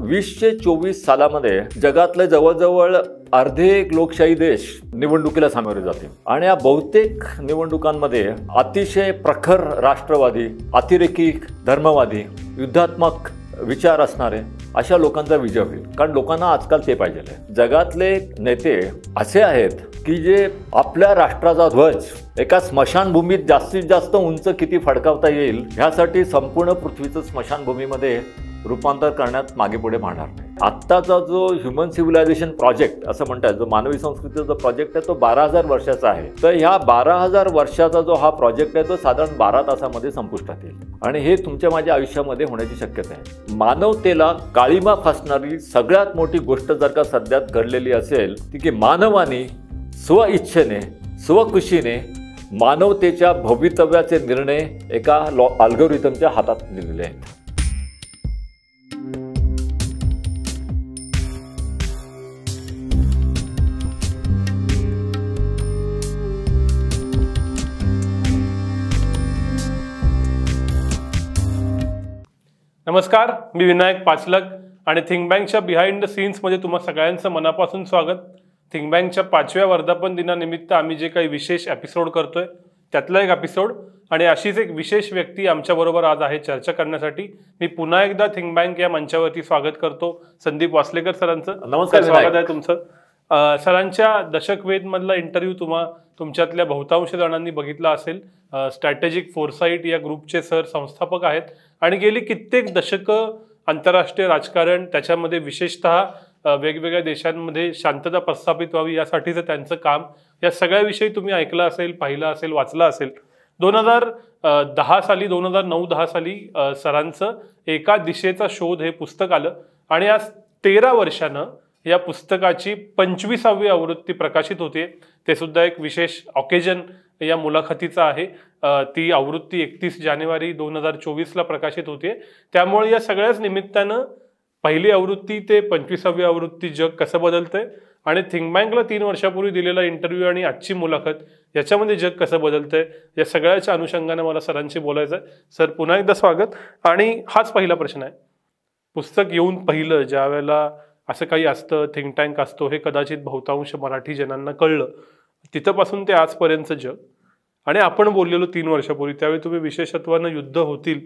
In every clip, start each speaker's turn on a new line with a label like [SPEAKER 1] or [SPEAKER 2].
[SPEAKER 1] वीसशे चोवीस सालामध्ये जगातले जवळजवळ अर्धे एक लोकशाही देश निवडणुकीला सामोरे जाते आणि या बहुतेक निवडणुकांमध्ये अतिशय प्रखर राष्ट्रवादी अतिरेकी धर्मवादी युद्धात्मक विचार असणारे अशा लोकांचा विजय होईल कारण लोकांना आजकाल ते पाहिजे जगातले नेते असे आहेत की जे आपल्या राष्ट्राचा ध्वज एका स्मशानभूमीत जास्तीत जास्त उंच किती फडकावता येईल ह्यासाठी संपूर्ण पृथ्वीचं स्मशानभूमीमध्ये रूपांतर करण्यात मागे पुढे पाहणार नाही आत्ताचा जो ह्युमन सिव्हिलायझेशन प्रोजेक्ट असं म्हणतात जो मानवी संस्कृतीचा जो प्रोजेक्ट आहे तो बारा हजार वर्षाचा आहे तर ह्या बारा हजार वर्षाचा जो हा प्रोजेक्ट आहे तो साधारण बारा तासामध्ये संपुष्टात येईल आणि हे तुमच्या माझ्या आयुष्यामध्ये होण्याची शक्यता आहे मानवतेला काळीमा फासणारी सगळ्यात मोठी गोष्ट जर का सध्यात घडलेली असेल ती की मानवाने स्वइच्छेने स्वखुशीने मानवतेच्या भवितव्याचे निर्णय एका लॉ अल्गोरिदमच्या हातात दिलेले आहेत
[SPEAKER 2] नमस्कार मी विनायक पाचलक आणि थिंक बँकच्या बिहाइंड द सीन्समध्ये तुम्हा सगळ्यांचं मनापासून स्वागत थिंक बँकच्या पाचव्या वर्धापन दिनानिमित्त आम्ही जे काही विशेष एपिसोड करतोय त्यातला एक एपिसोड आणि अशीच एक विशेष व्यक्ती आमच्याबरोबर आज आहे चर्चा करण्यासाठी मी पुन्हा एकदा थिंक बँक या मंचावरती स्वागत करतो संदीप वासलेकर सरांचं नमस्कार स्वागत आहे तुमचं सरांच्या दशकवेदमधला इंटरव्ह्यू तुम्हाला तुमच्यातल्या बहुतांश जणांनी बघितला असेल स्ट्रॅटेजिक फोरसाईट या ग्रुपचे सर संस्थापक आहेत आणि गेली कित्येक दशकं आंतरराष्ट्रीय राजकारण त्याच्यामध्ये विशेषतः वेगवेगळ्या देशांमध्ये शांतता प्रस्थापित व्हावी यासाठीचं त्यांचं काम या सगळ्याविषयी तुम्ही ऐकलं असेल पाहिलं असेल वाचलं असेल दोन हजार दहा साली दोन हजार नऊ दहा साली सरांचं एका दिशेचा शोध हे पुस्तक आलं आणि आज तेरा वर्षानं या पुस्तकाची पंचवीसावी आवृत्ती प्रकाशित होते ते सुद्धा एक विशेष ऑकेजन या मुलाखतीचा आहे ती आवृत्ती एकतीस जानेवारी दोन हजार चोवीसला प्रकाशित होते त्यामुळे या सगळ्याच निमित्तानं पहिली आवृत्ती ते पंचवीसावी आवृत्ती जग कसं बदलतंय आणि थिंकबँकला तीन वर्षापूर्वी दिलेला इंटरव्ह्यू आणि आजची मुलाखत याच्यामध्ये जग कसं बदलतंय या सगळ्याच्या अनुषंगाने मला सरांशी बोलायचं आहे सर पुन्हा एकदा स्वागत आणि हाच पहिला प्रश्न आहे पुस्तक येऊन पहिलं ज्या वेळेला असं काही असतं थिंक टँक असतो हे कदाचित बहुतांश मराठी जनांना कळलं तिथंपासून ते आजपर्यंतचं जग आणि आपण बोललेलो तीन वर्षापूर्वी त्यावेळी तुम्ही विशेषत्वानं युद्ध होतील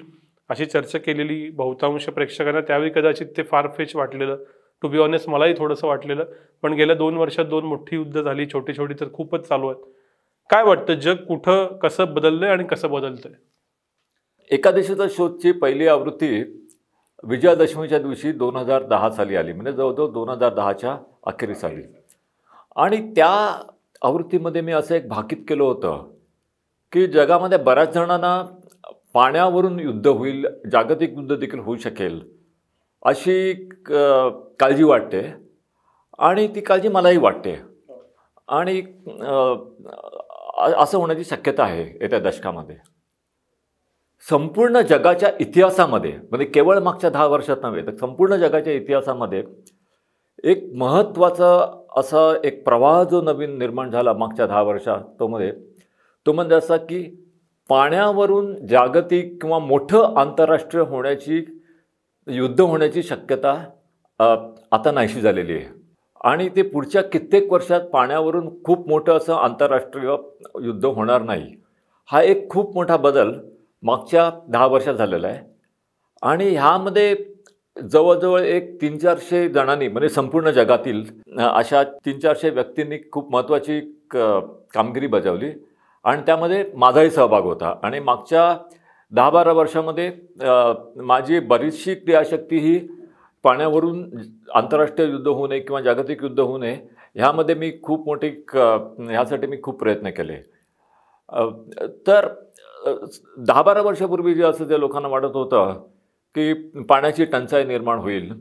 [SPEAKER 2] अशी चर्चा केलेली बहुतांश प्रेक्षकांना त्यावेळी कदाचित ते फार फेच वाटलेलं टू बी ऑनेस्ट मलाही थोडंसं वाटलेलं पण गेल्या दोन वर्षात दोन मोठी युद्ध झाली छोटी छोटी तर खूपच चालू आहेत काय वाटतं जग कुठं कसं बदललंय आणि कसं बदलतंय
[SPEAKER 1] एका देशाचा शोधची पहिली आवृत्ती विजयादशमीच्या दिवशी दोन हजार दहा साली आली म्हणजे जवळजवळ दोन हजार दहाच्या अखेरी साली आणि त्या आवृत्तीमध्ये मी असं एक भाकीत केलं होतं की जगामध्ये बऱ्याच जणांना पाण्यावरून युद्ध होईल जागतिक युद्ध देखील होऊ शकेल अशी काळजी वाटते आणि ती काळजी मलाही वाटते आणि असं होण्याची शक्यता आहे येत्या दशकामध्ये संपूर्ण जगाच्या इतिहासामध्ये म्हणजे केवळ मागच्या दहा वर्षात नव्हे तर संपूर्ण जगाच्या इतिहासामध्ये एक महत्त्वाचा असा एक प्रवाह जो नवीन निर्माण झाला मागच्या दहा वर्षात तोमध्ये तो म्हणजे असा की पाण्यावरून जागतिक किंवा मोठं आंतरराष्ट्रीय होण्याची युद्ध होण्याची शक्यता आता नाहीशी झालेली आहे आणि ते पुढच्या कित्येक वर्षात पाण्यावरून खूप मोठं असं आंतरराष्ट्रीय युद्ध होणार नाही हा एक खूप मोठा बदल मागच्या दहा वर्षात झालेलं आहे आणि ह्यामध्ये जवळजवळ एक तीन चारशे जणांनी म्हणजे संपूर्ण जगातील अशा तीन चारशे व्यक्तींनी खूप महत्त्वाची क कामगिरी बजावली आणि त्यामध्ये माझाही सहभाग होता आणि मागच्या दहा बारा वर्षामध्ये माझी बरीचशी क्रियाशक्ती ही पाण्यावरून आंतरराष्ट्रीय युद्ध होऊ नये किंवा जागतिक युद्ध होऊ नये ह्यामध्ये मी खूप मोठी क ह्यासाठी मी खूप प्रयत्न केले तर दहा बारा वर्षापूर्वी जे असं जे लोकांना वाटत होतं की पाण्याची टंचाई निर्माण होईल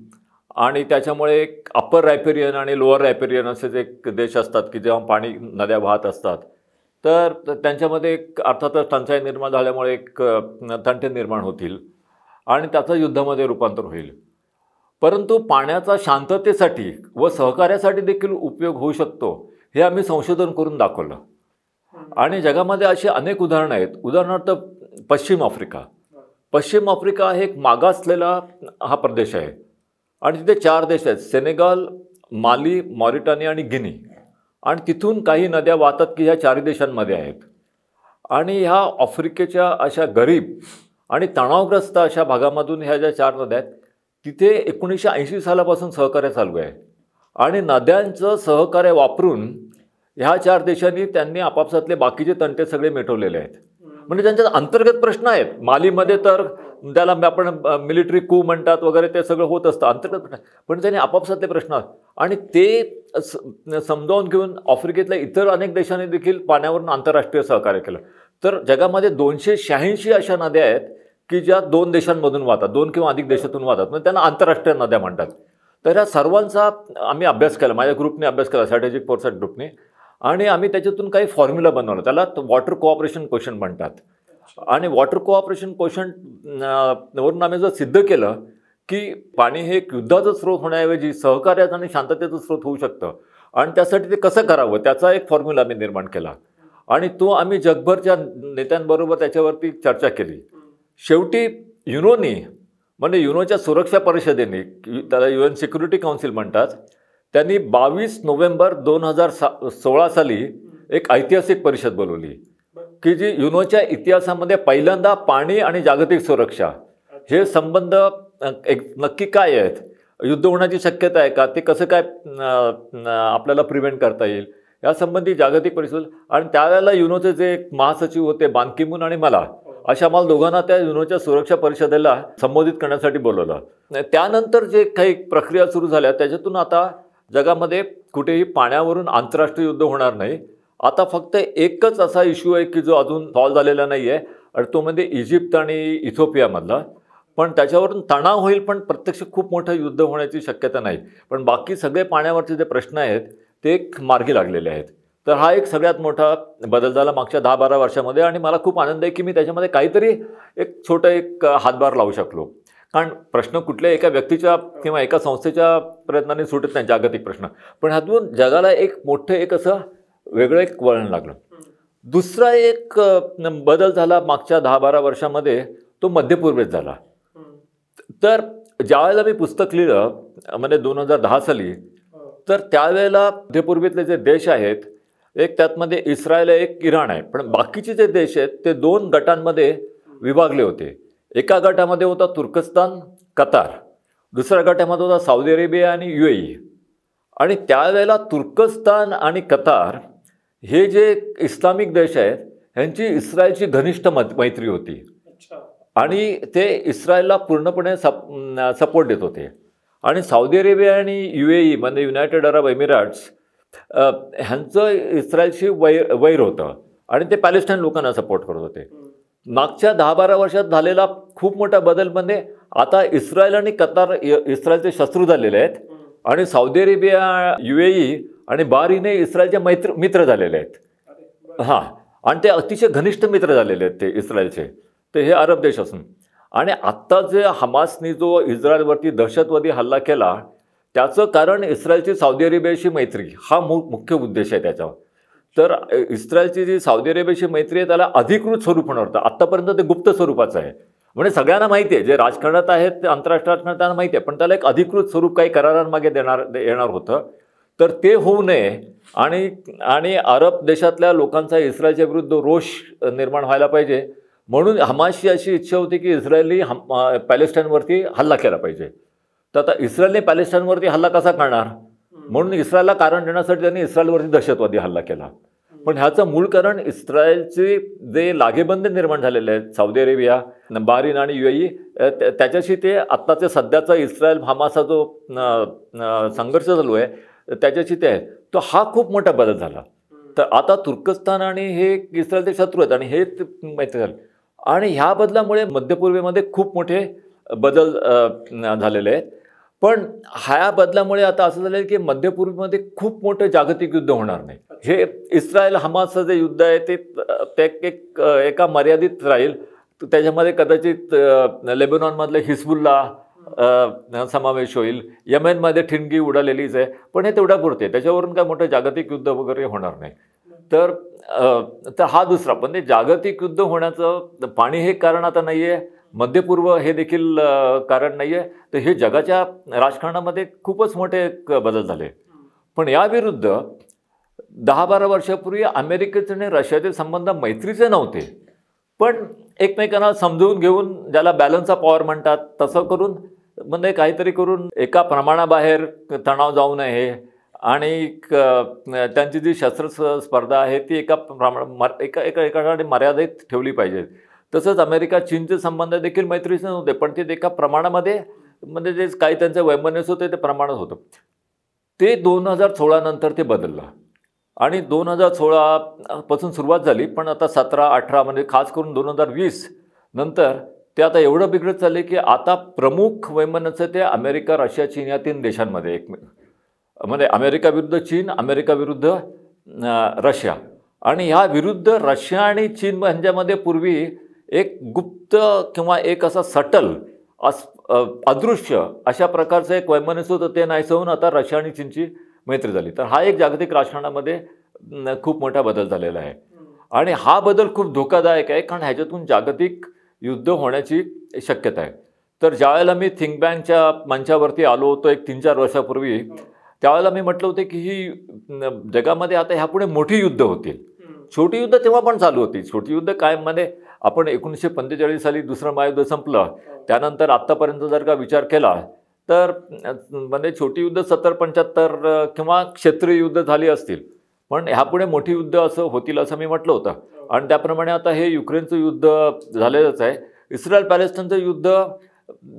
[SPEAKER 1] आणि त्याच्यामुळे एक अप्पर रायपेरियन आणि लोअर रायपेरियन असे जे देश असतात की जेव्हा पाणी नद्या वाहत असतात तर त्यांच्यामध्ये एक अर्थातच टंचाई निर्माण झाल्यामुळे एक तंटे निर्माण होतील आणि त्याचं युद्धामध्ये रूपांतर होईल परंतु पाण्याचा शांततेसाठी व सहकार्यासाठी देखील उपयोग होऊ शकतो हे आम्ही संशोधन करून दाखवलं आणि जगामध्ये अशी अनेक उदाहरणं आहेत उदाहरणार्थ पश्चिम आफ्रिका पश्चिम आफ्रिका हे एक मागासलेला हा प्रदेश आहे आणि तिथे चार देश आहेत सेनेगाल माली मॉरिटानिया आणि गिनी आणि तिथून काही नद्या वाहतात की ह्या चारही देशांमध्ये आहेत आणि ह्या आफ्रिकेच्या अशा गरीब आणि तणावग्रस्त अशा भागामधून ह्या ज्या चार नद्या आहेत तिथे एकोणीसशे ऐंशी सालापासून सहकार्य चालू आहे आणि नद्यांचं सहकार्य वापरून ह्या चार देशांनी त्यांनी आपापसातले बाकीचे तंटे सगळे मिटवलेले आहेत म्हणजे त्यांच्यात अंतर्गत प्रश्न आहेत मालीमध्ये तर त्याला आपण मिलिटरी कू म्हणतात वगैरे ते सगळं होत असतं अंतर्गत प्रश्न पण त्यांनी आपापसातले प्रश्न आणि ते समजावून घेऊन आफ्रिकेतल्या इतर अनेक देशांनी देखील पाण्यावरून आंतरराष्ट्रीय सहकार्य केलं तर जगामध्ये दोनशे शहाऐंशी अशा नद्या आहेत की ज्या दोन देशांमधून वाहतात दोन किंवा अधिक देशातून वाहतात म्हणजे त्यांना आंतरराष्ट्रीय नद्या म्हणतात तर ह्या सर्वांचा आम्ही अभ्यास केला माझ्या ग्रुपने अभ्यास केला स्ट्रॅटेजिक फोर्सेस ग्रुपने आणि आम्ही त्याच्यातून काही फॉर्म्युला बनवलं त्याला वॉटर कोऑपरेशन क्वेश्चन म्हणतात आणि वॉटर कोऑपरेशन क्वेश्चन वरून आम्ही जर सिद्ध केलं की पाणी हे एक युद्धाचा स्रोत होण्याऐवजी सहकार्याचं आणि शांततेचं स्रोत होऊ शकतं आणि त्यासाठी ते कसं करावं त्याचा एक फॉर्म्युला आम्ही निर्माण केला आणि तो आम्ही जगभरच्या नेत्यांबरोबर त्याच्यावरती चर्चा केली शेवटी युनोनी म्हणजे युनोच्या सुरक्षा परिषदेने त्याला यु एन सिक्युरिटी काउन्सिल म्हणतात त्यांनी बावीस नोव्हेंबर दोन हजार सा सोळा साली एक ऐतिहासिक परिषद बोलवली की जी युनोच्या इतिहासामध्ये पहिल्यांदा पाणी आणि जागतिक सुरक्षा हे संबंध एक नक्की काय आहेत युद्ध होण्याची शक्यता आहे का ते कसं काय आपल्याला प्रिव्हेंट करता येईल यासंबंधी जागतिक परिषद आणि त्यावेळेला युनोचे जे महासचिव होते बानकिमून आणि मला अशा मला दोघांना त्या युनोच्या सुरक्षा परिषदेला संबोधित करण्यासाठी बोलवलं त्यानंतर जे काही प्रक्रिया सुरू झाल्या त्याच्यातून आता जगामध्ये कुठेही पाण्यावरून आंतरराष्ट्रीय युद्ध होणार नाही आता फक्त एकच असा इश्यू आहे की जो अजून सॉल्व झालेला नाही आहे आणि तो म्हणजे इजिप्त आणि इथोपियामधला पण त्याच्यावरून तणाव होईल पण प्रत्यक्ष खूप मोठं युद्ध होण्याची शक्यता नाही पण बाकी सगळे पाण्यावरचे जे प्रश्न आहेत ते एक मार्गी लागलेले आहेत तर हा एक सगळ्यात मोठा बदल झाला मागच्या दहा बारा वर्षामध्ये आणि मला खूप आनंद आहे की मी त्याच्यामध्ये काहीतरी एक छोटं एक हातभार लावू शकलो कारण प्रश्न कुठल्या एका व्यक्तीच्या किंवा एका संस्थेच्या प्रयत्नाने सुटत नाही जागतिक प्रश्न पण ह्यातून जगाला एक मोठं एक असं वेगळं एक वळण लागलं दुसरा एक बदल झाला मागच्या दहा बारा वर्षामध्ये तो मध्यपूर्वेत झाला तर ज्यावेळेला मी पुस्तक लिहिलं म्हणजे दोन हजार दहा साली तर त्यावेळेला मध्यपूर्वेतले जे देश आहेत एक त्यातमध्ये इस्रायल एक इराण आहे पण बाकीचे जे देश आहेत ते दोन गटांमध्ये विभागले होते एका गटामध्ये होता तुर्कस्तान कतार दुसऱ्या गटामध्ये होता साऊदी अरेबिया आणि यू ए आणि त्यावेळेला तुर्कस्तान आणि कतार हे जे इस्लामिक देश आहेत ह्यांची इस्रायलची घनिष्ठ मैत्री होती आणि ते इस्रायलला पूर्णपणे सप सपोर्ट देत होते आणि साऊदी अरेबिया आणि यू ए ई म्हणजे युनायटेड अरब एमिरेट्स ह्यांचं इस्रायलशी वैर वैर होतं आणि ते पॅलेस्टाईन लोकांना सपोर्ट करत होते मागच्या दहा बारा वर्षात झालेला खूप मोठा बदल म्हणजे आता इस्रायल आणि कतार इस्रायलचे शत्रू झालेले आहेत आणि सौदी अरेबिया यु ए आणि बारीने इस्रायलचे मैत्र मित्र झालेले आहेत हां आणि ते अतिशय घनिष्ठ मित्र झालेले आहेत ते इस्रायलचे ते हे अरब देश असून आणि आत्ता जे हमासनी जो इस्रायलवरती दहशतवादी हल्ला केला त्याचं कारण इस्रायलची सौदी अरेबियाशी मैत्री हा मुख्य उद्देश आहे त्याच्यावर तर इस्रायलची जी साऊदी अरेबियाची मैत्री आहे त्याला अधिकृत स्वरूप होणार होतं आत्तापर्यंत ते गुप्त स्वरूपाचं आहे म्हणजे सगळ्यांना माहिती आहे जे राजकारणात आहेत ते आंतरराष्ट्रीय राजकारणात त्यांना माहिती आहे पण त्याला एक अधिकृत स्वरूप काही करारांमागे देणार येणार होतं तर ते होऊ नये आणि आणि अरब देशातल्या लोकांचा इस्रायलच्या विरुद्ध रोष निर्माण व्हायला पाहिजे म्हणून हमाशी अशी इच्छा होती की इस्रायलनी हम पॅलेस्टाईनवरती हल्ला केला पाहिजे तर आता इस्रायलने पॅलेस्टाईनवरती हल्ला कसा करणार म्हणून इस्रायलला कारण देण्यासाठी त्यांनी इस्रायलवरती दहशतवादी हल्ला केला पण ह्याचं मूळ कारण इस्रायलचे जे लागेबंद निर्माण झालेले आहेत साऊदी अरेबिया बारीन आणि यु ई त्याच्याशी ते आत्ताचे सध्याचा इस्रायल हमासा जो संघर्ष चालू आहे त्याच्याशी ते आहे तो हा खूप मोठा बदल झाला तर आता तुर्कस्तान आणि हे इस्रायलचे शत्रू आहेत आणि हे माहिती झालं आणि ह्या बदलामुळे मध्यपूर्वेमध्ये खूप मोठे बदल झालेले आहेत पण ह्या बदलामुळे आता असं झालं की मध्यपूर्वीमध्ये खूप मोठं जागतिक युद्ध होणार नाही हे इस्रायल हमासचं जे युद्ध आहे ते एक एक एका मर्यादित राहील त्याच्यामध्ये कदाचित लेबनॉनमधलं हिजबुल्ला समावेश होईल यमेनमध्ये ठिणगी उडालेलीच आहे पण हे तेवढ्या पुरते त्याच्यावरून काय मोठं जागतिक युद्ध वगैरे होणार नाही तर तर हा दुसरा पण ते जागतिक युद्ध होण्याचं पाणी हे कारण आता नाही आहे मध्यपूर्व हे देखील कारण नाही आहे तर हे जगाच्या राजकारणामध्ये खूपच मोठे बदल झाले पण याविरुद्ध दहा बारा वर्षापूर्वी अमेरिकेचे आणि रशियातील संबंध मैत्रीचे नव्हते पण एकमेकांना समजून घेऊन ज्याला बॅलन्स ऑफ पॉवर म्हणतात तसं करून म्हणजे काहीतरी करून एका प्रमाणाबाहेर तणाव जाऊ नये आणि त्यांची जी शस्त्र स्पर्धा आहे ती एका प्रमाण एका एका एका मर्यादित ठेवली पाहिजे तसंच अमेरिका चीनचे संबंध देखील मैत्रीचे नव्हते पण ते एका प्रमाणामध्ये म्हणजे जे काही त्यांचं वैमनस होते ते प्रमाणात होतं ते दोन हजार सोळानंतर ते बदललं आणि दोन हजार सोळापासून सुरुवात झाली पण आता सतरा अठरा म्हणजे खास करून दोन हजार वीस नंतर ते आता एवढं बिघडत चालले की आता प्रमुख वैमनस्य ते अमेरिका रशिया चीन या तीन देशांमध्ये एक म्हणजे अमेरिका विरुद्ध चीन अमेरिका विरुद्ध रशिया आणि ह्या विरुद्ध रशिया आणि चीन यांच्यामध्ये पूर्वी एक गुप्त किंवा एक असा सटल अस अदृश्य अशा प्रकारचं एक वैमनस्य होतं ते नाही होऊन आता रशिया आणि चीनची मैत्री झाली तर हा एक जागतिक राजकारणामध्ये खूप मोठा बदल झालेला आहे आणि हा बदल खूप धोकादायक आहे कारण ह्याच्यातून जागतिक युद्ध होण्याची शक्यता आहे तर ज्यावेळेला मी थिंक बँकच्या मंचावरती आलो होतो एक तीन चार वर्षापूर्वी त्यावेळेला मी म्हटलं होते की ही जगामध्ये आता ह्यापुढे मोठी युद्ध होतील छोटी युद्ध तेव्हा पण चालू होती छोटी युद्ध कायममध्ये आपण एकोणीसशे पंचेचाळीस साली दुसरं महायुद्ध संपलं त्यानंतर आत्तापर्यंत जर का विचार केला तर म्हणजे छोटी युद्ध सत्तर पंच्याहत्तर किंवा क्षेत्रीय युद्ध झाली असतील पण ह्यापुढे मोठी युद्ध असं होतील असं मी म्हटलं होतं आणि त्याप्रमाणे आता हे युक्रेनचं युद्ध झालेलंच आहे इस्रायल पॅलेस्टाईनचं युद्ध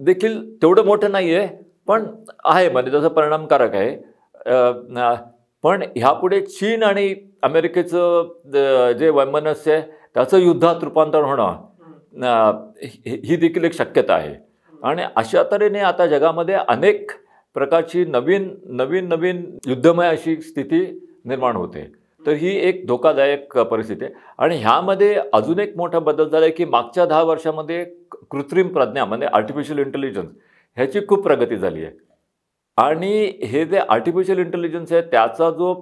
[SPEAKER 1] देखील तेवढं मोठं नाही आहे पण आहे म्हणजे जसं परिणामकारक आहे पण ह्यापुढे चीन आणि अमेरिकेचं जे वैमनस्य आहे त्याचं युद्धात रूपांतर होणं ही देखील एक शक्यता आहे आणि अशा तऱ्हेने आता जगामध्ये अनेक प्रकारची नवीन नवीन नवीन युद्धमय अशी स्थिती निर्माण होते तर ही एक धोकादायक परिस्थिती आहे आणि ह्यामध्ये अजून एक मोठा बदल झाला आहे की मागच्या दहा वर्षामध्ये कृत्रिम प्रज्ञा म्हणजे आर्टिफिशियल इंटेलिजन्स ह्याची खूप प्रगती झाली आहे आणि हे जे आर्टिफिशियल इंटेलिजन्स आहे त्याचा जो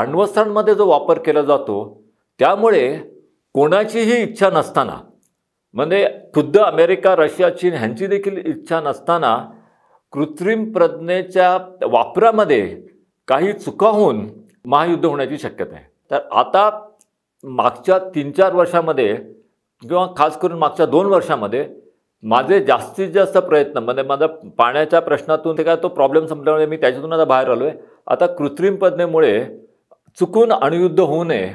[SPEAKER 1] अण्वस्त्रांमध्ये जो वापर केला जातो त्यामुळे कोणाचीही इच्छा नसताना म्हणजे खुद्द अमेरिका रशिया चीन ह्यांची देखील इच्छा नसताना कृत्रिम प्रज्ञेच्या वापरामध्ये काही चुका होऊन महायुद्ध होण्याची शक्यता आहे तर आता मागच्या तीन चार वर्षामध्ये किंवा खास करून मागच्या दोन वर्षामध्ये माझे जास्तीत जास्त प्रयत्न म्हणजे माझा पाण्याच्या प्रश्नातून ते काय तो प्रॉब्लेम संपल्यामुळे मी त्याच्यातून आता बाहेर आलो आहे आता कृत्रिम प्रज्ञेमुळे चुकून अणुयुद्ध होऊ नये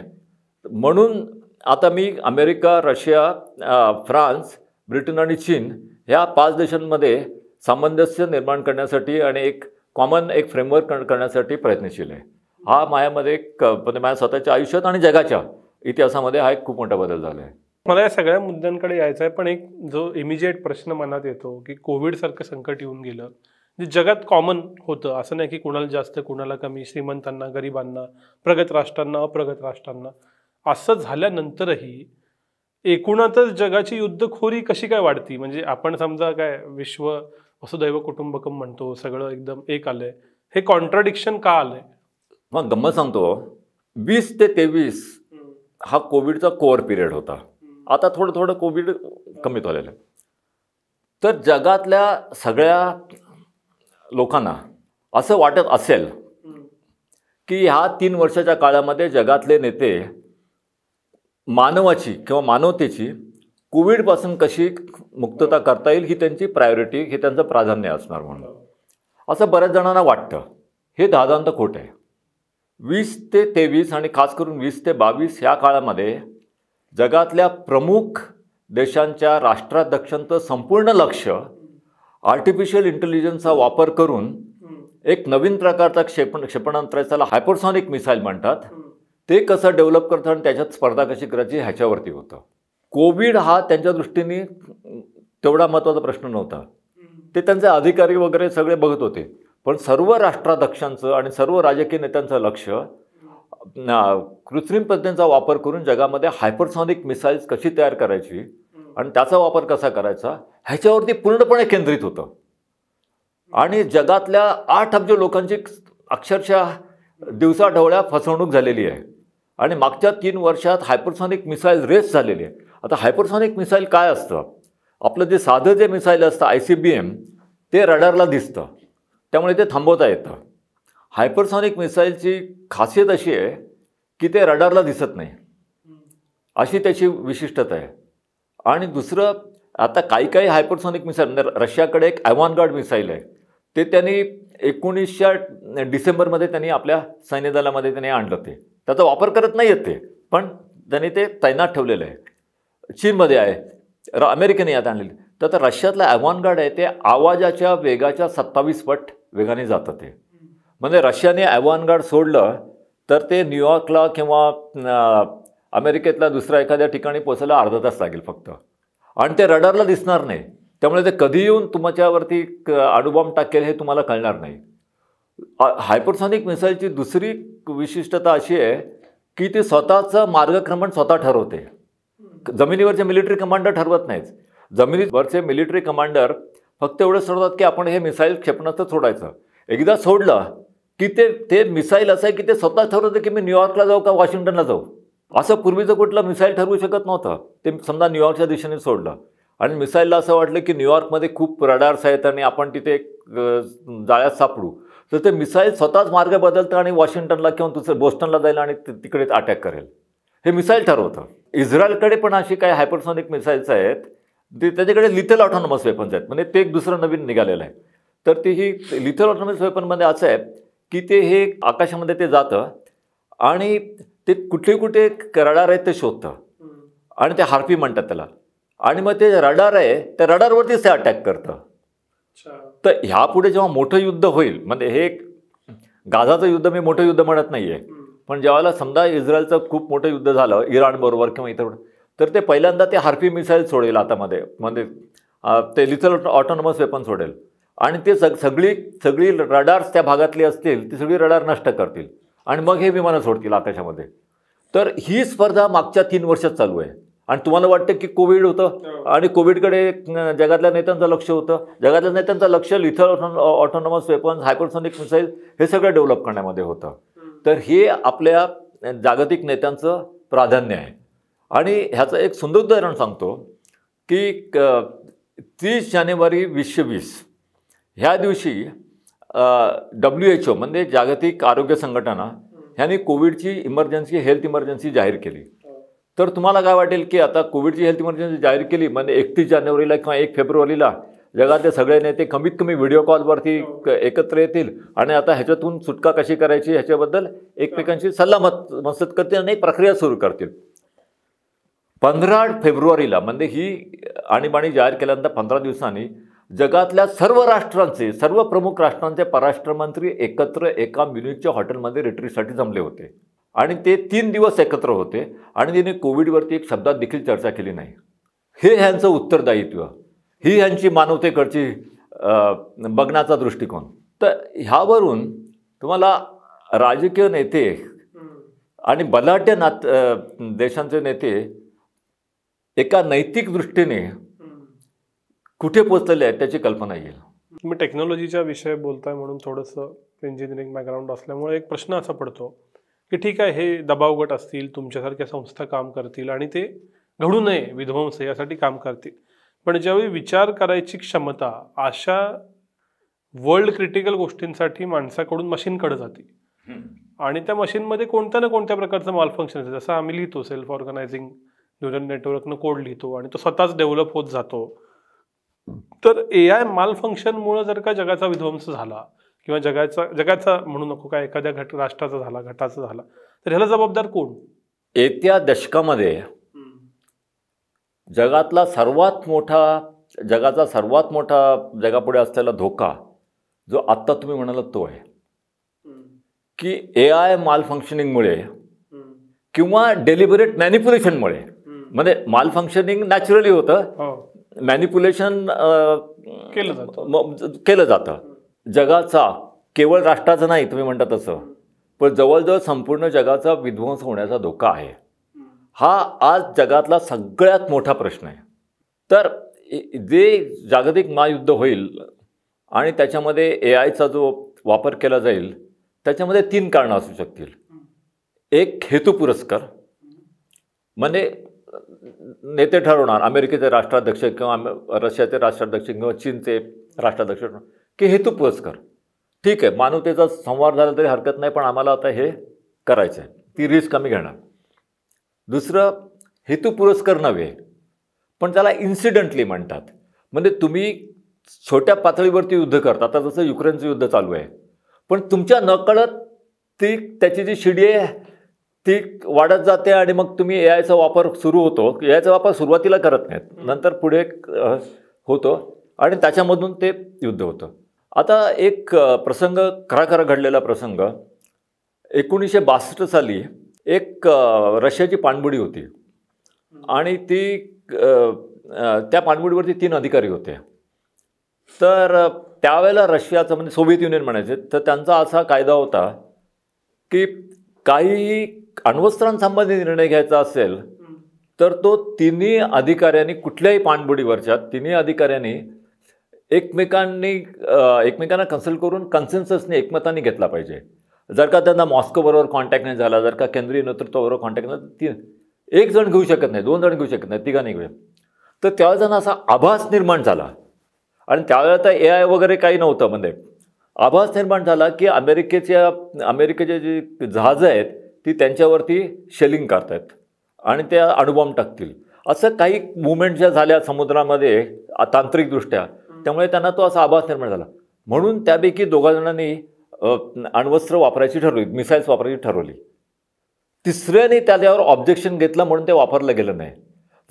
[SPEAKER 1] म्हणून आता मी अमेरिका रशिया फ्रान्स ब्रिटन आणि चीन ह्या पाच देशांमध्ये सामंजस्य निर्माण करण्यासाठी आणि एक कॉमन एक फ्रेमवर्क करण्यासाठी प्रयत्नशील आहे हा माझ्यामध्ये एक म्हणजे माझ्या स्वतःच्या आयुष्यात आणि जगाच्या इतिहासामध्ये हा एक खूप मोठा बदल झाला आहे
[SPEAKER 2] मला या सगळ्या मुद्द्यांकडे यायचं आहे पण एक जो इमिजिएट प्रश्न मनात येतो की कोविडसारखं संकट येऊन गेलं जे जगात कॉमन होतं असं नाही की कुणाला जास्त कुणाला कमी श्रीमंतांना गरिबांना प्रगत राष्ट्रांना अप्रगत राष्ट्रांना असं झाल्यानंतरही एकूणातच जगाची युद्धखोरी कशी काय वाढती म्हणजे आपण समजा काय विश्व वसुदैव कुटुंबकम म्हणतो सगळं एकदम एक आलंय हे कॉन्ट्राडिक्शन का आलंय मग गमत सांगतो वीस ते
[SPEAKER 1] तेवीस हा कोविडचा कोअर पिरियड होता
[SPEAKER 2] आता थोडं थोडं कोविड
[SPEAKER 1] कमी झालेलं आहे तर जगातल्या सगळ्या लोकांना असं वाटत असेल की ह्या तीन वर्षाच्या काळामध्ये जगातले नेते मानवाची किंवा मानवतेची कोविडपासून कशी मुक्तता करता येईल ही त्यांची प्रायोरिटी हे त्यांचं प्राधान्य असणार म्हणून असं बऱ्याच जणांना वाटतं हे दादांत खोट आहे वीस ते तेवीस आणि खास करून वीस ते बावीस ह्या काळामध्ये जगातल्या प्रमुख देशांच्या राष्ट्राध्यक्षांचं संपूर्ण लक्ष आर्टिफिशियल इंटेलिजन्सचा वापर करून एक नवीन प्रकारचा क्षेपण क्षेपणास्त्राला हायपरसॉनिक मिसाईल म्हणतात ते कसं डेव्हलप करतं आणि त्याच्यात स्पर्धा कशी करायची ह्याच्यावरती होतं कोविड हा त्यांच्या दृष्टीने तेवढा महत्त्वाचा प्रश्न नव्हता ते त्यांचे अधिकारी वगैरे सगळे बघत होते पण सर्व राष्ट्राध्यक्षांचं आणि सर्व राजकीय नेत्यांचं लक्ष कृत्रिम पद्धतींचा वापर करून जगामध्ये हायपरसॉनिक मिसाईल्स कशी तयार करायची आणि त्याचा वापर कसा करायचा ह्याच्यावरती पूर्णपणे केंद्रित होतं आणि जगातल्या आठ अब्ज लोकांची अक्षरशः दिवसाढवळ्या फसवणूक झालेली आहे आणि मागच्या तीन वर्षात हायपरसॉनिक मिसाईल रेस झालेली आहे आता हायपरसॉनिक मिसाईल काय असतं आपलं जे साधं जे मिसाईल असतं आय सी बी एम ते रडारला दिसतं त्यामुळे ते थांबवता येतं हायपरसॉनिक मिसाईलची खासियत अशी आहे की ते रडारला दिसत नाही अशी त्याची विशिष्टता आहे आणि दुसरं आता काही काही हायपरसॉनिक मिसाईल म्हणजे रशियाकडे एक ॲव्हानगार्ड मिसाईल आहे ते त्यांनी एकोणीसच्या डिसेंबरमध्ये त्यांनी आपल्या सैन्यदलामध्ये त्यांनी आणलं ते त्याचा वापर करत नाही आहेत ते पण त्यांनी ते तैनात ठेवलेलं आहे चीनमध्ये आहे र अमेरिकेने यात आणलेली तर आता रशियातलं गार्ड आहे ते आवाजाच्या वेगाच्या सत्तावीस पट वेगाने जातं ते म्हणजे रशियाने गार्ड सोडलं तर ते न्यूयॉर्कला किंवा अमेरिकेतल्या दुसऱ्या एखाद्या ठिकाणी पोचायला अर्धा तास लागेल फक्त आणि ते रडारला दिसणार नाही त्यामुळे ते कधी येऊन तुमच्यावरती क अणुबॉम्ब टाकेल हे तुम्हाला कळणार नाही हायपरसॉनिक मिसाईलची दुसरी विशिष्टता अशी आहे की ते स्वतःचं मार्गक्रमण स्वतः ठरवते जमिनीवरचे मिलिटरी कमांडर ठरवत नाहीच जमिनीवरचे मिलिटरी कमांडर फक्त एवढं सोडतात की आपण हे मिसाईल क्षेपणास्त्र सोडायचं एकदा सोडलं की ते ते मिसाईल असं आहे की ते स्वतः ठरवतं की मी न्यूयॉर्कला जाऊ का वॉशिंग्टनला जाऊ असं पूर्वीचं कुठलं मिसाईल ठरवू शकत नव्हतं ते समजा न्यूयॉर्कच्या दिशेने सोडलं आणि मिसाईलला असं वाटलं की न्यूयॉर्कमध्ये खूप रडार्स आहेत आणि आपण तिथे जाळ्यात सापडू तर ते मिसाईल स्वतःच मार्ग बदलतं आणि वॉशिंग्टनला किंवा दुसरं बोस्टनला जाईल आणि तिकडेच अटॅक करेल हे मिसाईल ठरवतं इस्रायलकडे पण अशी काही हायपरसॉनिक मिसाईल्स आहेत ते त्याच्याकडे लिथल ऑटॉनॉमस वेपन्स आहेत म्हणजे ते एक दुसरं नवीन निघालेलं आहे तर ते ही लिथल ऑटॉनॉमस वेपनमध्ये असं आहे की ते हे आकाशामध्ये ते जातं आणि ते कुठे कुठे रडार आहेत ते शोधतं आणि ते हार्पी म्हणतात त्याला आणि मग ते रडार आहे त्या रडारवरतीच ते अटॅक करतं तर ह्यापुढे जेव्हा मोठं युद्ध होईल म्हणजे हे एक गाझाचं युद्ध मी मोठं युद्ध म्हणत नाही आहे पण ज्यावेळेला समजा इस्रायलचं खूप मोठं युद्ध झालं इराणबरोबर किंवा इतर तर ते पहिल्यांदा ते हार्पी मिसाईल सोडेल आतामध्ये म्हणजे ते लिथल ऑटोनॉमस वेपन सोडेल आणि ते सग सगळी सगळी रडार्स त्या भागातली असतील ती सगळी रडार नष्ट करतील आणि मग हे विमानं सोडतील आकाशामध्ये तर ही स्पर्धा मागच्या तीन वर्षात चालू आहे आणि तुम्हाला वाटतं की कोविड होतं हो. आणि कोविडकडे जगातल्या नेत्यांचं लक्ष होतं जगातल्या नेत्यांचं लक्ष lethal autonomous weapons hypersonic missile हे सगळं डेव्हलप करण्यामध्ये होतं तर हे आपल्या जागतिक नेत्यांचं प्राधान्य आहे आणि ह्याचं एक सुंदर उदाहरण सांगतो की तीस जानेवारी वीसशे वीस ह्या दिवशी डब्ल्यू एच ओ म्हणजे जागतिक आरोग्य संघटना ह्यांनी कोविडची इमर्जन्सी हेल्थ इमर्जन्सी जाहीर केली तर तुम्हाला काय वाटेल की आता कोविडची हेल्थ इमर्जन्सी जाहीर केली म्हणजे एकतीस जानेवारीला किंवा एक फेब्रुवारीला जगातले सगळे नेते कमीत कमी व्हिडिओ कॉलवरती एकत्र येतील आणि आता ह्याच्यातून सुटका कशी करायची ह्याच्याबद्दल एकमेकांशी सल्लामत मसत करतील आणि प्रक्रिया सुरू करतील पंधरा फेब्रुवारीला म्हणजे ही आणीबाणी जाहीर केल्यानंतर पंधरा दिवसांनी जगातल्या सर्व राष्ट्रांचे सर्व प्रमुख राष्ट्रांचे परराष्ट्र मंत्री एकत्र एका म्युनिकच्या हॉटेलमध्ये रिट्रीटसाठी जमले होते आणि ते तीन दिवस एकत्र होते आणि तिने कोविडवरती एक शब्दात देखील चर्चा केली नाही हे ह्यांचं उत्तरदायित्व ही ह्यांची मानवतेकडची बघण्याचा दृष्टिकोन तर ह्यावरून तुम्हाला राजकीय नेते आणि बलाढ्य नात देशांचे नेते एका नैतिक दृष्टीने कुठे पोचलेले आहेत त्याची कल्पना येईल
[SPEAKER 2] तुम्ही टेक्नॉलॉजीच्या विषय बोलताय म्हणून थोडंसं इंजिनिअरिंग बॅकग्राऊंड असल्यामुळे एक प्रश्न असा पडतो की ठीक आहे हे दबाव गट असतील तुमच्यासारख्या संस्था काम करतील आणि ते घडू नये विध्वंस यासाठी काम करतील पण ज्यावेळी विचार करायची क्षमता अशा वर्ल्ड क्रिटिकल गोष्टींसाठी माणसाकडून मशीनकडे जाते आणि त्या मशीनमध्ये कोणत्या ना कोणत्या प्रकारचं माल फंक्शन असतं जसं आम्ही लिहितो सेल्फ ऑर्गनायझिंग न्यूरल नेटवर्कनं कोड लिहितो आणि तो स्वतःच डेव्हलप होत जातो तर ए आय माल मुळे जर का जगाचा विध्वंस झाला किंवा जगाचा जगाचा म्हणू नको काय एखाद्या घट राष्ट्राचा झाला घटाचा झाला तर ह्याला जबाबदार कोण
[SPEAKER 1] येत्या दशकामध्ये जगातला सर्वात मोठा जगाचा सर्वात मोठा जगापुढे असलेला धोका जो आत्ता तुम्ही म्हणाला तो आहे की ए आय माल फंक्शनिंगमुळे किंवा डेलिबरेट मॅनिप्युलेशनमुळे म्हणजे माल फंक्शनिंग नॅचरली होतं मॅनिप्युलेशन हो. केलं जातं जगाचा केवळ राष्ट्राचा नाही तुम्ही म्हणता तसं पण जवळजवळ संपूर्ण जगाचा विध्वंस होण्याचा धोका आहे हा आज जगातला सगळ्यात मोठा प्रश्न आहे तर जे जागतिक महायुद्ध होईल आणि त्याच्यामध्ये ए आयचा जो वापर केला जाईल त्याच्यामध्ये तीन कारणं असू शकतील एक हेतू पुरस्कार म्हणजे नेते ठरवणार अमेरिकेचे राष्ट्राध्यक्ष किंवा रशियाचे राष्ट्राध्यक्ष किंवा चीनचे राष्ट्राध्यक्ष की हे पुरस्कार ठीक आहे मानवतेचा संवाद झाला तरी हरकत नाही पण आम्हाला आता हे करायचं आहे ती रिस्क आम्ही घेणार दुसरं हेतू पुरस्कार नव्हे पण त्याला इन्सिडेंटली म्हणतात म्हणजे तुम्ही छोट्या पातळीवरती युद्ध करता आता जसं युक्रेनचं युद्ध चालू आहे पण तुमच्या नकळत ती त्याची जी शिडी आहे ती वाढत जाते आणि मग तुम्ही ए आयचा वापर सुरू होतो ए आयचा वापर सुरुवातीला करत नाहीत नंतर पुढे होतो आणि त्याच्यामधून ते युद्ध होतं आता एक प्रसंग खरा घडलेला प्रसंग एकोणीसशे बासष्ट साली एक रशियाची पाणबुडी होती आणि ती त्या पाणबुडीवरती तीन अधिकारी होते तर त्यावेळेला रशियाचं म्हणजे सोव्हिएत युनियन म्हणायचे तर त्यांचा असा कायदा होता की काही अण्वस्त्रांसंबंधी निर्णय घ्यायचा असेल तर तो तिन्ही अधिकाऱ्यांनी कुठल्याही पाणबुडीवरच्या तिन्ही अधिकाऱ्यांनी एकमेकांनी एकमेकांना कन्सल्ट करून कन्सेन्ससने एकमताने घेतला पाहिजे जर का त्यांना मॉस्कोबरोबर कॉन्टॅक्ट नाही झाला जर का केंद्रीय नेतृत्वाबरोबर कॉन्टॅक्ट नाही ती एक जण घेऊ शकत नाही दोन जण घेऊ शकत नाही तिघांनी घेऊ तर त्यावेळेस त्यांना असा आभास निर्माण झाला आणि त्यावेळेला तर ए आय वगैरे काही नव्हतं म्हणजे आभास निर्माण झाला की अमेरिकेच्या अमेरिकेचे जे जहाजं आहेत ती त्यांच्यावरती शेलिंग आहेत आणि त्या अणुबॉम्ब टाकतील असं काही मुवमेंट ज्या झाल्या समुद्रामध्ये तांत्रिकदृष्ट्या त्यामुळे त्यांना तो असा आभास निर्माण झाला म्हणून त्यापैकी दोघा जणांनी अण्वस्त्र वापरायची ठरवली मिसाईल्स वापरायची ठरवली तिसऱ्याने त्याच्यावर ऑब्जेक्शन घेतलं म्हणून ते वापरलं गेलं नाही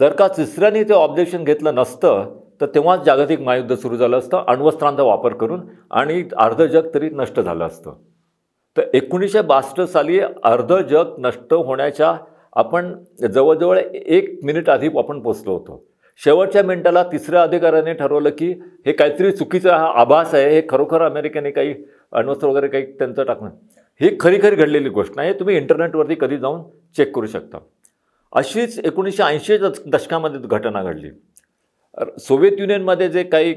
[SPEAKER 1] जर का तिसऱ्याने ते ऑब्जेक्शन घेतलं नसतं तर तेव्हाच जागतिक महायुद्ध सुरू झालं असतं अण्वस्त्रांचा वापर करून आणि अर्ध जग तरी नष्ट झालं असतं तर एकोणीसशे बासष्ट साली अर्ध जग नष्ट होण्याच्या आपण जवळजवळ एक मिनिट आधी आपण पोचलो होतो शेवटच्या मिनिटाला तिसऱ्या अधिकाऱ्याने ठरवलं की हे काहीतरी चुकीचा हा आभास आहे हे खरोखर अमेरिकेने काही अण्वस्त्र वगैरे काही त्यांचं टाकणं ही खरी खरी घडलेली गोष्ट नाही तुम्ही इंटरनेटवरती कधी जाऊन चेक करू शकता अशीच एकोणीसशे ऐंशी दशकामध्ये घटना घडली सोव्हिएत युनियनमध्ये जे काही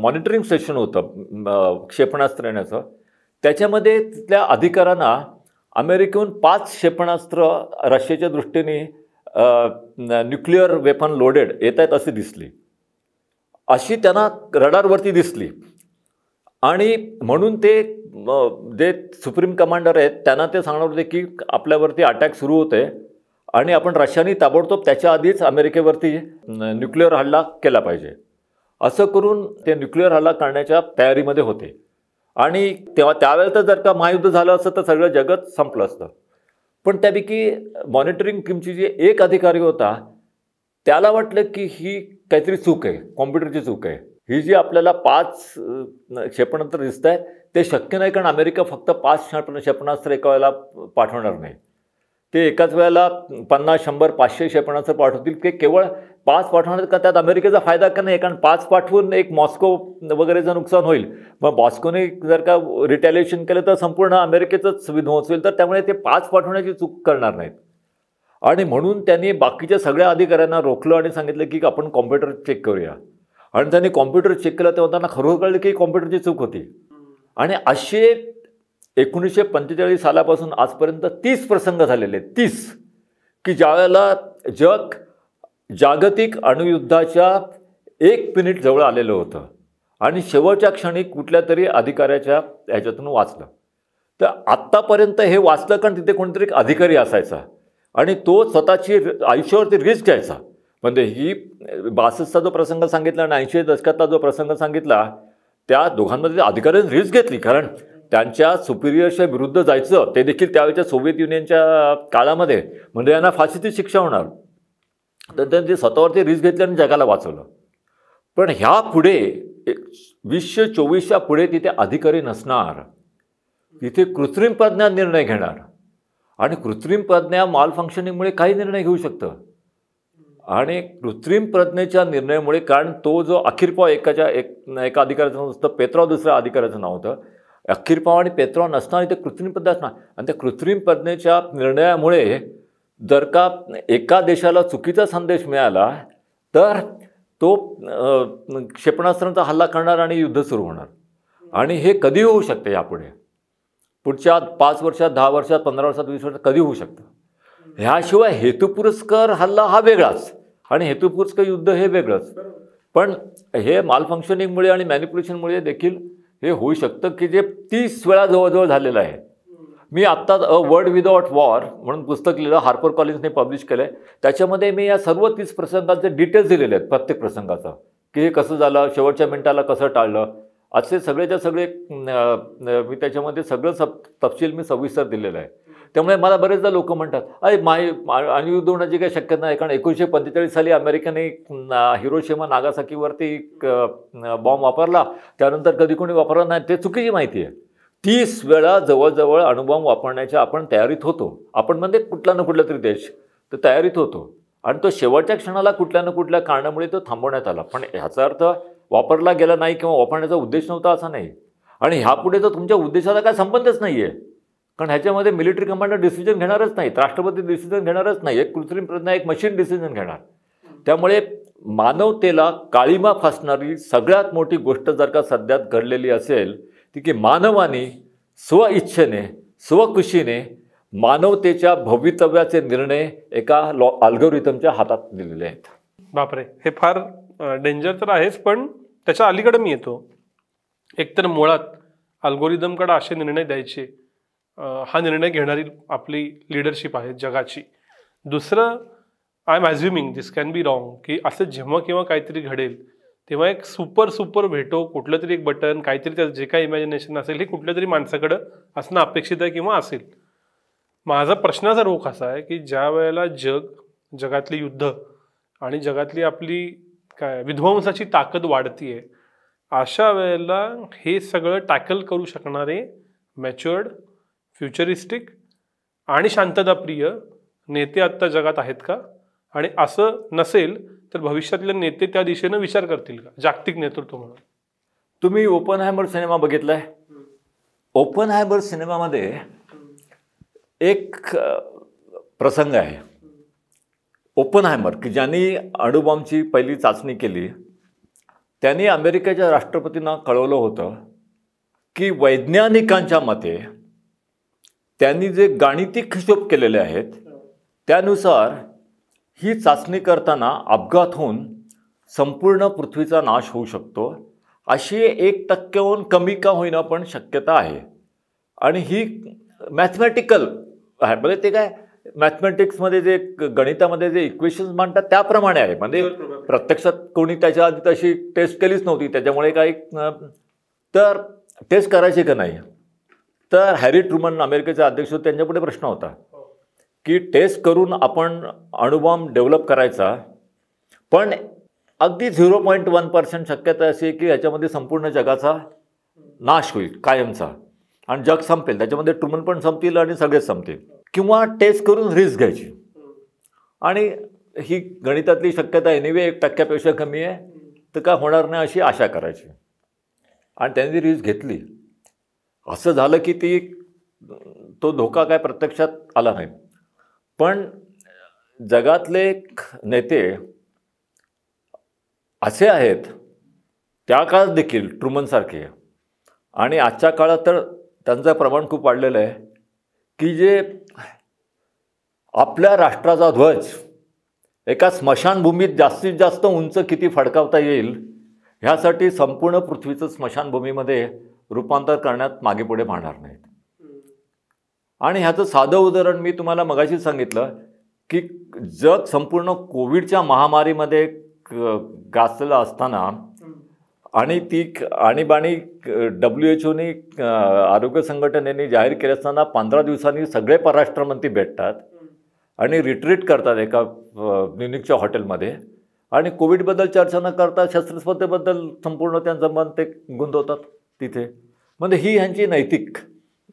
[SPEAKER 1] मॉनिटरिंग सेशन होतं क्षेपणास्त्र येण्याचं त्याच्यामध्ये तिथल्या अधिकाऱ्यांना अमेरिकेहून पाच क्षेपणास्त्र रशियाच्या दृष्टीने न्यूक्लिअर वेपन लोडेड येत आहेत अशी दिसली अशी त्यांना रडारवरती दिसली आणि म्हणून ते जे सुप्रीम कमांडर आहेत त्यांना ते सांगणार होते की आपल्यावरती अटॅक सुरू होते आणि आपण रशियाने ताबडतोब त्याच्या आधीच अमेरिकेवरती न्यूक्लिअर हल्ला केला पाहिजे असं करून ते न्यूक्लिअर हल्ला करण्याच्या तयारीमध्ये होते आणि तेव्हा त्यावेळेला तर जर का महायुद्ध झालं असतं तर सगळं जगत संपलं असतं पण त्यापैकी मॉनिटरिंग टीमची जे एक अधिकारी होता त्याला वाटलं की ही काहीतरी चूक आहे कॉम्प्युटरची चूक आहे ही जी आपल्याला पाच क्षेपणास्त्र दिसत आहे ते शक्य नाही कारण अमेरिका फक्त पाच क्षेपणास्त्र एका वेळेला पाठवणार नाही ते एकाच वेळेला पन्नास शंभर पाचशे क्षेपणाचं पाठवतील ते केवळ पाच पाठवण्यात का त्यात अमेरिकेचा फायदा का नाही कारण पाच पाठवून एक मॉस्को वगैरेचं नुकसान होईल मग मॉस्कोने जर का रिटॅलिएशन केलं तर संपूर्ण अमेरिकेचंच विध्वंस होईल तर त्यामुळे ते पाच पाठवण्याची चूक करणार नाहीत आणि म्हणून त्यांनी बाकीच्या सगळ्या अधिकाऱ्यांना रोखलं आणि सांगितलं की आपण कॉम्प्युटर चेक करूया आणि त्यांनी कॉम्प्युटर चेक केलं तेव्हा त्यांना खरोखर कळलं की कॉम्प्युटरची चूक होती आणि असे एकोणीसशे पंचेचाळीस सालापासून आजपर्यंत तीस प्रसंग झालेले तीस की ज्यावेळेला जग जागतिक अणुयुद्धाच्या एक मिनिट जवळ आलेलं होतं आणि शेवटच्या क्षणी कुठल्या तरी अधिकाऱ्याच्या ह्याच्यातून वाचलं तर आत्तापर्यंत हे वाचलं कारण तिथे कोणीतरी अधिकारी असायचा आणि तो स्वतःची आयुष्यावरती रिस्क घ्यायचा म्हणजे ही बासष्टचा जो प्रसंग सांगितला आणि ऐंशी दशकातला जो प्रसंग सांगितला त्या दोघांमध्ये अधिकाऱ्यांनी रिस्क घेतली कारण त्यांच्या सुपिरियरच्या विरुद्ध जायचं ते देखील त्यावेळच्या सोव्हिएत युनियनच्या काळामध्ये म्हणजे यांना फाशीची शिक्षा होणार तर त्यांनी स्वतःवरती रिस्क घेतली आणि जगाला वाचवलं पण ह्या पुढे वीसशे चोवीसच्या पुढे तिथे अधिकारी नसणार तिथे कृत्रिम प्रज्ञा निर्णय घेणार आणि कृत्रिम प्रज्ञा माल फंक्शनिंगमुळे काही निर्णय घेऊ शकतं आणि कृत्रिम प्रज्ञेच्या निर्णयामुळे कारण तो जो अखिरपाव एकाच्या एक एका अधिकाऱ्याचं नाव असतं पेत्राव दुसऱ्या अधिकाऱ्याचं नाव होतं अखिरपाव आणि पेत्राव नसताना इथे कृत्रिम पद्धत असणार आणि त्या कृत्रिम पद्धतीच्या निर्णयामुळे जर का एका देशाला चुकीचा संदेश मिळाला तर तो क्षेपणास्त्रांचा हल्ला करणार आणि युद्ध सुरू होणार आणि हे कधी होऊ शकते यापुढे पुढच्या पाच वर्षात दहा वर्षात पंधरा वर्षात वीस वर्षात कधी होऊ शकतं ह्याशिवाय हेतुपुरस्कर हल्ला हा वेगळाच आणि हेतुपुरस्कर युद्ध हे वेगळंच पण हे मालफंक्शनिंगमुळे आणि मॅन्युप्युलेशनमुळे देखील हे होऊ शकतं की जे तीस वेळा जवळजवळ झालेलं आहे मी आत्ताच अ वर्ड विदाउट वॉर म्हणून पुस्तक लिहिलं हार्पर कॉलेजने पब्लिश केलं आहे त्याच्यामध्ये मी या सर्व तीस प्रसंगाचे डिटेल्स दिलेले आहेत प्रत्येक प्रसंगाचं की हे कसं झालं शेवटच्या मिनिटाला कसं टाळलं असे सगळेच्या सगळे मी त्याच्यामध्ये सगळं सप तपशील मी सविस्तर दिलेलं आहे त्यामुळे मला बरेचदा लोक म्हणतात अरे माय अनियुद्ध होण्याची काही शक्यता नाही कारण एकोणीसशे पंचेचाळीस साली अमेरिकेने हिरोशिमा नागासाकीवरती बॉम्ब वापरला त्यानंतर कधी कोणी वापरला नाही ते चुकीची माहिती आहे तीस वेळा जवळजवळ अणुबॉम्ब वापरण्याच्या आपण तयारीत होतो आपण म्हणजे कुठला ना कुठला तरी देश तर तयारीत होतो आणि तो शेवटच्या क्षणाला कुठल्या ना कुठल्या कारणामुळे तो थांबवण्यात आला पण ह्याचा अर्थ वापरला गेला नाही किंवा वापरण्याचा उद्देश नव्हता असा नाही आणि ह्यापुढे तर तुमच्या उद्देशाचा काय संबंधच नाही आहे कारण ह्याच्यामध्ये मिलिटरी कमांडर डिसिजन घेणारच नाहीत राष्ट्रपती डिसिजन घेणारच नाही एक कृत्रिम प्रज्ञा एक मशीन डिसिजन घेणार त्यामुळे मानवतेला काळीमा फासणारी सगळ्यात मोठी गोष्ट जर का सध्यात घडलेली असेल ती की मानवाने स्वइच्छेने स्वकुशीने मानवतेच्या भवितव्याचे निर्णय एका लॉ अल्गोरिथमच्या हातात दिलेले आहेत
[SPEAKER 2] बापरे हे फार डेंजर तर आहेच पण त्याच्या अलीकडे मी येतो एकतर मुळात अल्गोरिदमकडे असे निर्णय द्यायचे हा निर्णय घेणारी आपली लिडरशिप आहे जगाची दुसरं I am assuming this can be wrong की असं जेव्हा किंवा काहीतरी घडेल तेव्हा एक सुपर सुपर भेटो कुठलं तरी एक बटन काहीतरी त्याचं जे काही इमॅजिनेशन असेल हे कुठल्या तरी माणसाकडं असणं अपेक्षित आहे किंवा असेल माझा प्रश्नाचा रोख असा आहे की ज्या वेळेला जग जगातली युद्ध आणि जगातली आपली काय विध्वंसाची ताकद वाढती आहे अशा वेळेला हे सगळं टॅकल करू शकणारे मॅच्युअर्ड फ्युचरिस्टिक आणि शांतताप्रिय नेते आत्ता जगात आहेत का आणि असं नसेल तर भविष्यातले नेते त्या दिशेनं विचार करतील का जागतिक नेतृत्व म्हणून तुम्ही ओपन हायमर सिनेमा बघितलाय
[SPEAKER 1] ओपन हॅमर सिनेमामध्ये एक प्रसंग आहे ओपन हायमर की ज्यांनी अणुबॉम्बची पहिली चाचणी केली त्यांनी अमेरिकेच्या राष्ट्रपतींना कळवलं होतं की वैज्ञानिकांच्या मते त्यांनी जे गाणितिक हिशोब केलेले आहेत त्यानुसार ही चाचणी करताना अपघात होऊन संपूर्ण पृथ्वीचा नाश होऊ शकतो अशी एक टक्क्याहून कमी का होईना पण शक्यता आहे आणि ही मॅथमॅटिकल आहे म्हणजे ते काय मॅथमॅटिक्समध्ये जे गणितामध्ये जे इक्वेशन्स मांडतात त्याप्रमाणे आहे म्हणजे प्रत्यक्षात कोणी त्याच्या आधी तशी टेस्ट केलीच नव्हती त्याच्यामुळे काही तर टेस्ट करायची का नाही तर हॅरी ट्रुमन अमेरिकेचे अध्यक्ष होते त्यांच्यापुढे प्रश्न होता की टेस्ट करून आपण अणुबॉम्ब डेव्हलप करायचा पण अगदी झिरो पॉईंट वन पर्सेंट शक्यता अशी आहे की याच्यामध्ये संपूर्ण जगाचा नाश होईल कायमचा आणि जग संपेल त्याच्यामध्ये ट्रुमन पण संपतील आणि सगळेच संपतील किंवा टेस्ट करून रिस्क घ्यायची आणि ही गणितातली शक्यता एनिवे एक टक्क्यापेक्षा कमी आहे तर काय होणार नाही अशी आशा करायची आणि त्यांनी रिस्क घेतली असं झालं की ती तो धोका काय प्रत्यक्षात आला नाही पण जगातले नेते असे आहेत त्या काळात देखील ट्रुमनसारखे आणि आजच्या काळात तर त्यांचं प्रमाण खूप वाढलेलं आहे की जे आपल्या राष्ट्राचा ध्वज एका स्मशानभूमीत जास्तीत जास्त उंच किती फडकावता येईल ह्यासाठी संपूर्ण पृथ्वीचं स्मशानभूमीमध्ये रूपांतर करण्यात मागेपुढे पाहणार नाहीत आणि ह्याचं साधं उदाहरण मी तुम्हाला मगाशीच सांगितलं की जग संपूर्ण कोविडच्या महामारीमध्ये गाचलेलं असताना आणि ती आणीबाणी डब्ल्यू एच ओनी आरोग्य संघटनेने जाहीर केले असताना पंधरा दिवसांनी सगळे परराष्ट्रमंत्री भेटतात आणि रिट्रीट करतात एका म्युनिकच्या हॉटेलमध्ये आणि कोविडबद्दल चर्चा न करता शस्त्रस्पर्धेबद्दल संपूर्ण त्यांचं मन ते गुंतवतात तिथे म्हणजे ही ह्यांची नैतिक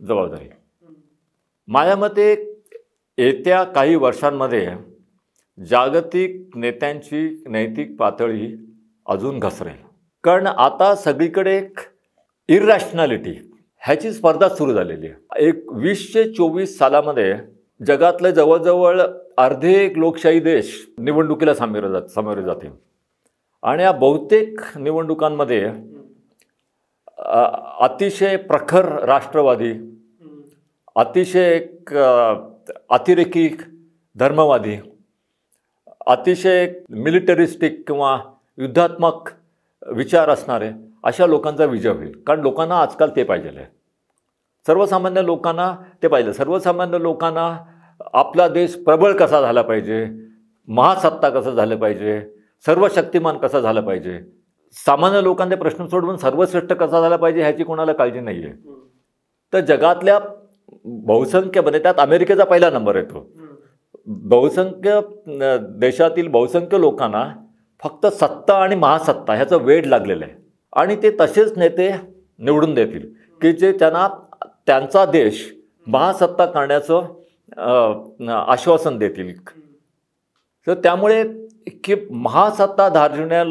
[SPEAKER 1] जबाबदारी माझ्या मते येत्या काही वर्षांमध्ये जागतिक नेत्यांची नैतिक पातळी अजून घसरेल कारण आता सगळीकडे एक इरॅशनॅलिटी ह्याची स्पर्धा सुरू झालेली आहे एक वीसशे चोवीस सालामध्ये जगातले जवळजवळ अर्धे एक लोकशाही देश निवडणुकीला सामोरे जात सामोरे जाते आणि या बहुतेक निवडणुकांमध्ये अतिशय प्रखर राष्ट्रवादी अतिशय अतिरेकी धर्मवादी अतिशय मिलिटरिस्टिक किंवा युद्धात्मक विचार असणारे अशा लोकांचा विजय होईल कारण लोकांना आजकाल ते पाहिजे आहे सर्वसामान्य लोकांना ते पाहिजे सर्वसामान्य लोकांना आपला देश प्रबळ कसा झाला पाहिजे महासत्ता कसं झालं पाहिजे सर्व शक्तिमान कसं झालं पाहिजे सामान्य लोकांचे प्रश्न सोडवून सर्वश्रेष्ठ कसा झाला पाहिजे ह्याची कोणाला काळजी नाही आहे तर जगातल्या बहुसंख्यमध्ये म्हणजे त्यात अमेरिकेचा पहिला नंबर येतो बहुसंख्य देशातील बहुसंख्य लोकांना फक्त सत्ता आणि महासत्ता ह्याचं वेड लागलेलं आहे आणि ते तसेच नेते निवडून देतील की जे त्यांना त्यांचा देश महासत्ता करण्याचं आश्वासन देतील तर त्यामुळे की महासत्ता धारण्या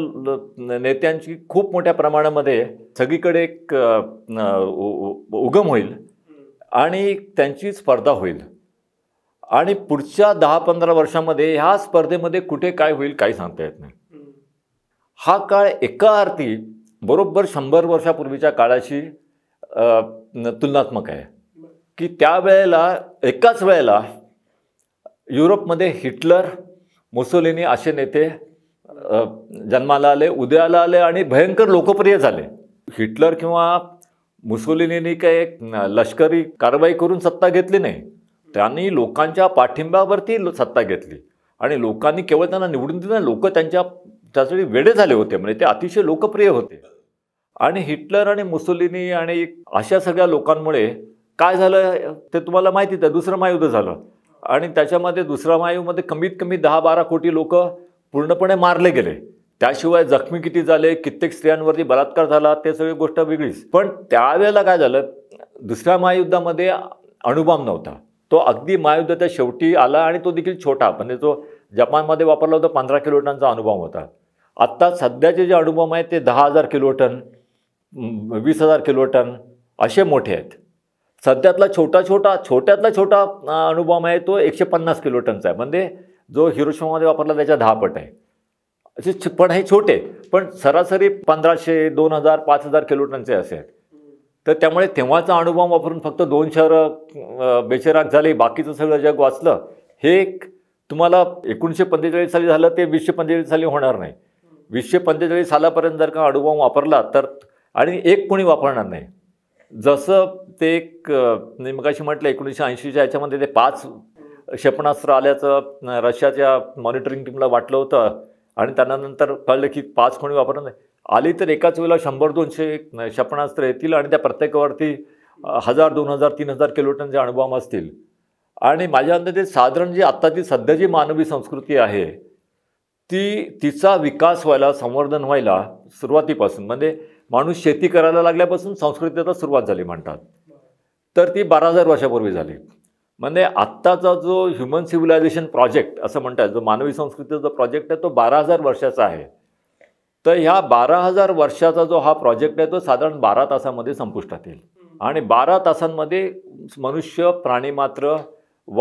[SPEAKER 1] नेत्यांची खूप मोठ्या प्रमाणामध्ये सगळीकडे एक उगम होईल आणि त्यांची स्पर्धा होईल आणि पुढच्या दहा पंधरा वर्षामध्ये ह्या स्पर्धेमध्ये कुठे काय होईल काही सांगता येत नाही हा काळ एका अर्थी बरोबर शंभर वर्षापूर्वीच्या काळाशी तुलनात्मक आहे की त्यावेळेला एकाच वेळेला युरोपमध्ये हिटलर मुसोलिनी असे नेते जन्माला आले उदयाला आले आणि भयंकर लोकप्रिय झाले हिटलर किंवा मुसोलिनीनी काही लष्करी कारवाई करून सत्ता घेतली नाही त्यांनी लोकांच्या पाठिंब्यावरती सत्ता घेतली आणि लोकांनी केवळ त्यांना निवडून दिलं लोक त्यांच्या त्यासाठी वेडे झाले होते म्हणजे ते अतिशय लोकप्रिय होते आणि हिटलर आणि मुसोलिनी आणि अशा सगळ्या लोकांमुळे काय झालं ते तुम्हाला माहिती आहे दुसरं महायुद्ध झालं आणि त्याच्यामध्ये दुसऱ्या महायुमध्ये कमीत कमी दहा बारा कोटी लोक पूर्णपणे मारले गेले त्याशिवाय जखमी किती झाले कित्येक स्त्रियांवरती बलात्कार झाला ते सगळी गोष्ट वेगळीच पण त्यावेळेला काय झालं दुसऱ्या महायुद्धामध्ये अनुभव नव्हता तो अगदी महायुद्धाच्या शेवटी आला आणि तो देखील छोटा म्हणजे जो जपानमध्ये वापरला होता पंधरा किलो टनचा अनुभव होता आत्ता सध्याचे जे अनुभव आहेत ते दहा हजार किलो टन वीस हजार किलो टन असे मोठे आहेत सध्यातला छोटा छोटा छोट्यातला छोटा अणुबॉम्ब आहे तो एकशे पन्नास किलो टनचा आहे म्हणजे जो हिरोशिमामध्ये वापरला त्याच्या दहा पट आहे असे पण हे छोटे पण सरासरी पंधराशे दोन हजार पाच हजार किलो टनचे असे आहेत तर त्यामुळे तेव्हाचा अणुबॉम्ब वापरून फक्त दोन शहर बेचेराग झाले बाकीचं सगळं जग वाचलं हे एक तुम्हाला एकोणीसशे पंचेचाळीस साली झालं ते वीसशे पंचेचाळीस साली होणार नाही वीसशे पंचेचाळीस सालापर्यंत जर का अणुबॉम्ब वापरला तर आणि एक कोणी वापरणार नाही जसं ते एक मगाशी म्हटलं एकोणीसशे ऐंशीच्या याच्यामध्ये ते पाच क्षेपणास्त्र आल्याचं रशियाच्या मॉनिटरिंग टीमला वाटलं होतं आणि त्यानंतर कळलं की पाच कोणी वापरणार नाही आली तर एकाच वेळेला शंभर दोनशे क्षेपणास्त्र येतील आणि त्या प्रत्येकावरती हजार दोन हजार तीन हजार किलोटनचे अणुबॉम्ब असतील आणि माझ्या अंदाजे साधारण जी आत्ताची सध्या जी मानवी संस्कृती आहे ती तिचा विकास व्हायला संवर्धन व्हायला सुरुवातीपासून म्हणजे माणूस शेती करायला लागल्यापासून संस्कृतीचा सुरुवात झाली म्हणतात तर ती बारा हजार वर्षापूर्वी झाली म्हणजे आत्ताचा जो ह्युमन सिव्हिलायझेशन प्रोजेक्ट असं म्हणतात जो मानवी संस्कृतीचा जो प्रोजेक्ट आहे तो बारा हजार वर्षाचा आहे तर ह्या बारा हजार वर्षाचा जो हा प्रोजेक्ट आहे तो साधारण बारा तासामध्ये संपुष्टात येईल आणि बारा तासांमध्ये मनुष्य प्राणी मात्र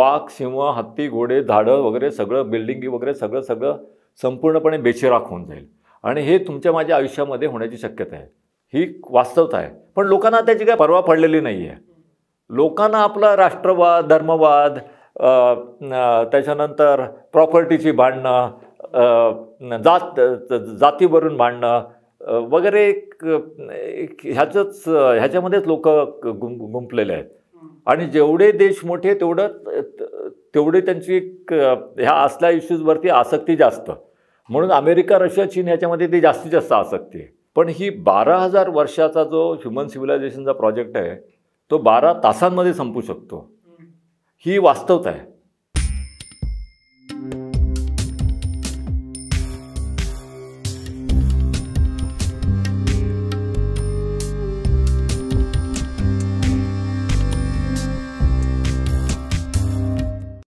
[SPEAKER 1] वाघ सिंह हत्ती घोडे झाडं वगैरे सगळं बिल्डिंगी वगैरे सगळं सगळं संपूर्णपणे बेचिराख होऊन जाईल आणि हे तुमच्या माझ्या आयुष्यामध्ये होण्याची शक्यता आहे ही वास्तवता आहे पण लोकांना त्याची काही परवा पडलेली नाही आहे लोकांना आपला राष्ट्रवाद धर्मवाद त्याच्यानंतर प्रॉपर्टीची भांडणं जात जातीवरून भांडणं वगैरे ह्याचंच ह्याच्यामध्येच लोक गुं गुंपलेले आहेत आणि जेवढे देश मोठे तेवढं तेवढे त्यांची ह्या असल्या इश्यूजवरती आसक्ती जास्त म्हणून अमेरिका रशिया चीन ह्याच्यामध्ये ती जास्तीत जास्त आसक्ती आहे पण ही बारा हजार वर्षाचा जो ह्युमन सिव्हिलायझेशनचा प्रोजेक्ट आहे तो बारा तासांमध्ये संपू शकतो ही वास्तवता आहे